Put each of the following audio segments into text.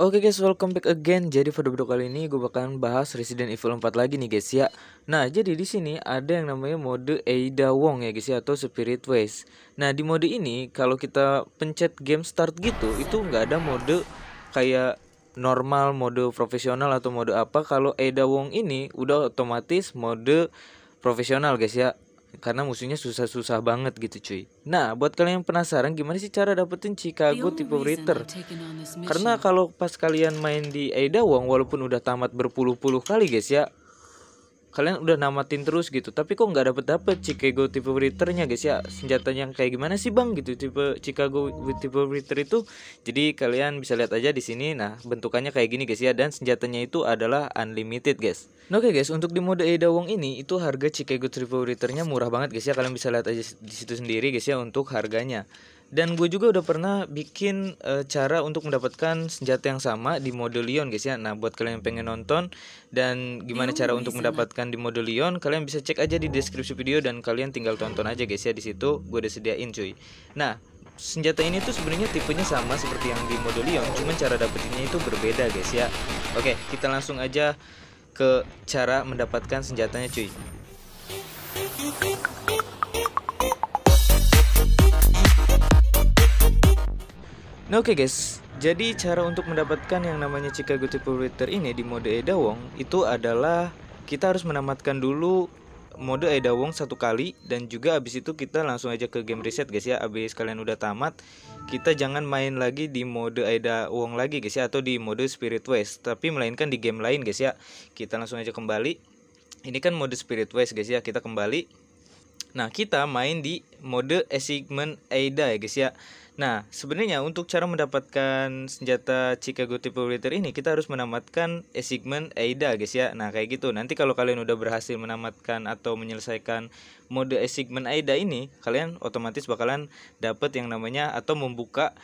Oke okay guys, welcome back again. Jadi pada video kali ini gue bakalan bahas Resident Evil 4 lagi nih guys ya. Nah, jadi di sini ada yang namanya mode Ada Wong ya guys ya atau Spirit Ways. Nah, di mode ini kalau kita pencet game start gitu, itu nggak ada mode kayak normal, mode profesional atau mode apa. Kalau Ada Wong ini udah otomatis mode profesional guys ya karena musuhnya susah-susah banget gitu cuy. Nah, buat kalian yang penasaran gimana sih cara dapetin Chicago tipe Reader? Karena kalau pas kalian main di Wong walaupun udah tamat berpuluh-puluh kali guys ya, kalian udah namatin terus gitu tapi kok nggak dapet dapet Chicago tipe nya guys ya senjatanya yang kayak gimana sih bang gitu tipe Chicago tipe Breeder itu jadi kalian bisa lihat aja di sini nah bentukannya kayak gini guys ya dan senjatanya itu adalah unlimited guys nah, oke okay, guys untuk di mode Eda Wong ini itu harga Chicago tipe nya murah banget guys ya kalian bisa lihat aja di situ sendiri guys ya untuk harganya dan gue juga udah pernah bikin e, cara untuk mendapatkan senjata yang sama di mode Leon guys ya nah buat kalian yang pengen nonton dan gimana cara untuk mendapatkan di mode Leon kalian bisa cek aja di deskripsi video dan kalian tinggal tonton aja guys ya di situ gue udah sediain cuy nah senjata ini tuh sebenarnya tipenya sama seperti yang di mode Leon, cuman cara dapetinnya itu berbeda guys ya. Oke, kita langsung aja ke cara mendapatkan senjatanya cuy. Nah oke okay guys, jadi cara untuk mendapatkan yang namanya Chicago Typewriter ini di mode Eda Wong itu adalah kita harus menamatkan dulu mode Eda Wong satu kali dan juga abis itu kita langsung aja ke game reset guys ya abis kalian udah tamat kita jangan main lagi di mode Eda Wong lagi guys ya atau di mode Spirit West tapi melainkan di game lain guys ya kita langsung aja kembali ini kan mode Spirit West guys ya kita kembali Nah, kita main di mode assignment Aida ya guys ya. Nah, sebenarnya untuk cara mendapatkan senjata Chicago Defibrillator ini kita harus menamatkan assignment Aida guys ya. Nah, kayak gitu. Nanti kalau kalian udah berhasil menamatkan atau menyelesaikan mode assignment Aida ini, kalian otomatis bakalan dapat yang namanya atau membuka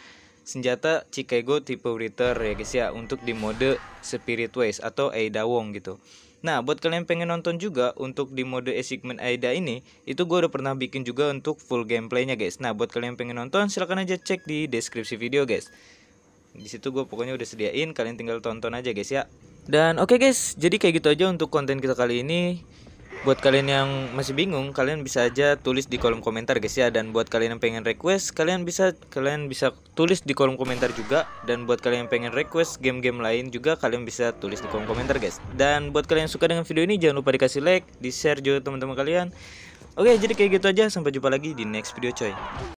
senjata Chicago Defibrillator ya guys ya untuk di mode Spirit Ways atau Aida Wong gitu. Nah, buat kalian pengen nonton juga untuk di mode Esigment Aida ini, itu gue udah pernah bikin juga untuk full gameplaynya guys. Nah, buat kalian pengen nonton, silahkan aja cek di deskripsi video guys. Di situ gue pokoknya udah sediain, kalian tinggal tonton aja guys ya. Dan oke okay guys, jadi kayak gitu aja untuk konten kita kali ini buat kalian yang masih bingung kalian bisa aja tulis di kolom komentar guys ya dan buat kalian yang pengen request kalian bisa kalian bisa tulis di kolom komentar juga dan buat kalian yang pengen request game-game lain juga kalian bisa tulis di kolom komentar guys dan buat kalian yang suka dengan video ini jangan lupa dikasih like di share juga teman-teman kalian oke jadi kayak gitu aja sampai jumpa lagi di next video coy